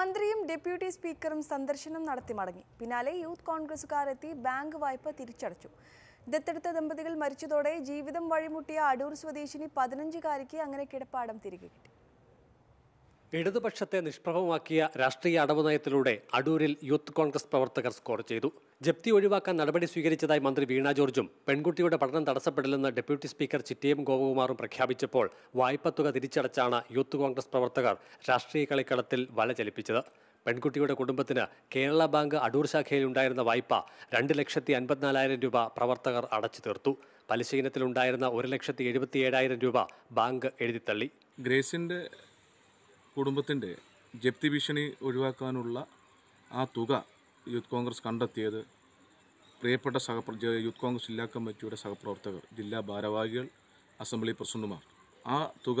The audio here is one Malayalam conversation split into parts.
മന്ത്രിയും ഡെപ്യൂട്ടി സ്പീക്കറും സന്ദർശനം നടത്തി മടങ്ങി പിന്നാലെ യൂത്ത് കോൺഗ്രസുകാരെത്തി ബാങ്ക് വായ്പ തിരിച്ചടച്ചു ദത്തെടുത്ത ദമ്പതികൾ മരിച്ചതോടെ ജീവിതം വഴിമുട്ടിയ അടൂർ സ്വദേശിനി പതിനഞ്ചുകാരിക്ക് അങ്ങനെ കിടപ്പാടം തിരികെ കിട്ടി ഇടതുപക്ഷത്തെ നിഷ്പ്രഭമാക്കിയ രാഷ്ട്രീയ അടവ് നയത്തിലൂടെ അടൂരിൽ യൂത്ത് കോൺഗ്രസ് പ്രവർത്തകർ സ്കോർ ചെയ്തു ജപ്തി ഒഴിവാക്കാൻ നടപടി സ്വീകരിച്ചതായി മന്ത്രി വീണ ജോർജും പെൺകുട്ടിയുടെ പഠനം തടസ്സപ്പെടില്ലെന്ന് ഡെപ്യൂട്ടി സ്പീക്കർ ചിറ്റിയം ഗോപകുമാറും പ്രഖ്യാപിച്ചപ്പോൾ വായ്പത്തുക തിരിച്ചടച്ചാണ് യൂത്ത് കോൺഗ്രസ് പ്രവർത്തകർ രാഷ്ട്രീയ കളിക്കളത്തിൽ വല ചലിപ്പിച്ചത് പെൺകുട്ടിയുടെ കുടുംബത്തിന് കേരള ബാങ്ക് അടൂർ ഉണ്ടായിരുന്ന വായ്പ രണ്ട് ലക്ഷത്തി അൻപത്തിനാലായിരം രൂപ പ്രവർത്തകർ അടച്ചു തീർത്തു പലിശ ഇനത്തിലുണ്ടായിരുന്ന ഒരു ലക്ഷത്തി എഴുപത്തി ഏഴായിരം രൂപ ബാങ്ക് എഴുതിത്തള്ളി ഗ്രേസിൻ്റെ കുടുംബത്തിൻ്റെ ജപ്തി ഭീഷണി ഒഴിവാക്കാനുള്ള ആ തുക യൂത്ത് കോൺഗ്രസ് കണ്ടെത്തിയത് പ്രിയപ്പെട്ട സഹപ്ര യൂത്ത് കോൺഗ്രസ് ജില്ലാ കമ്മിറ്റിയുടെ സഹപ്രവർത്തകർ ജില്ലാ ഭാരവാഹികൾ അസംബ്ലി പ്രസിഡന്റുമാർ ആ തുക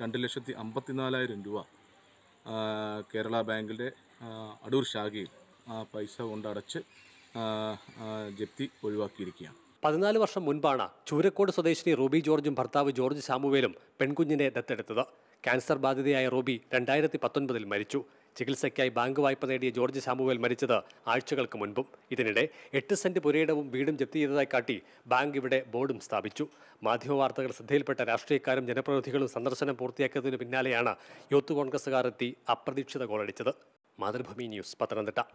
രണ്ട് ലക്ഷത്തി അമ്പത്തിനാലായിരം രൂപ കേരള ബാങ്കിൻ്റെ അടൂർ ശാഖയിൽ ആ പൈസ കൊണ്ടടച്ച് ജപ്തി ഒഴിവാക്കിയിരിക്കുകയാണ് പതിനാല് വർഷം മുൻപാണ് ചൂരക്കോട് സ്വദേശിനി റൂബി ജോർജും ഭർത്താവ് ജോർജ് സാമുവേലും പെൺകുഞ്ഞിനെ ദത്തെടുത്തത് ക്യാൻസർ ബാധിതയായ റോബി രണ്ടായിരത്തി പത്തൊൻപതിൽ മരിച്ചു ചികിത്സയ്ക്കായി ബാങ്ക് വായ്പ നേടിയ ജോർജ് ശാമുവേൽ മരിച്ചത് ആഴ്ചകൾക്ക് മുൻപും ഇതിനിടെ എട്ട് സെന്റ് പുരയിടവും വീടും ജപ്തി ചെയ്തതായി കാട്ടി ബാങ്ക് ഇവിടെ ബോർഡും സ്ഥാപിച്ചു മാധ്യമവാർത്തകൾ ശ്രദ്ധയിൽപ്പെട്ട രാഷ്ട്രീയക്കാരും ജനപ്രതിനിധികളും സന്ദർശനം പൂർത്തിയാക്കിയതിനു പിന്നാലെയാണ് യൂത്ത് കോൺഗ്രസുകാർ എത്തി അപ്രതീക്ഷിത ഗോളടിച്ചത് മാതൃഭൂമി ന്യൂസ് പത്തനംതിട്ട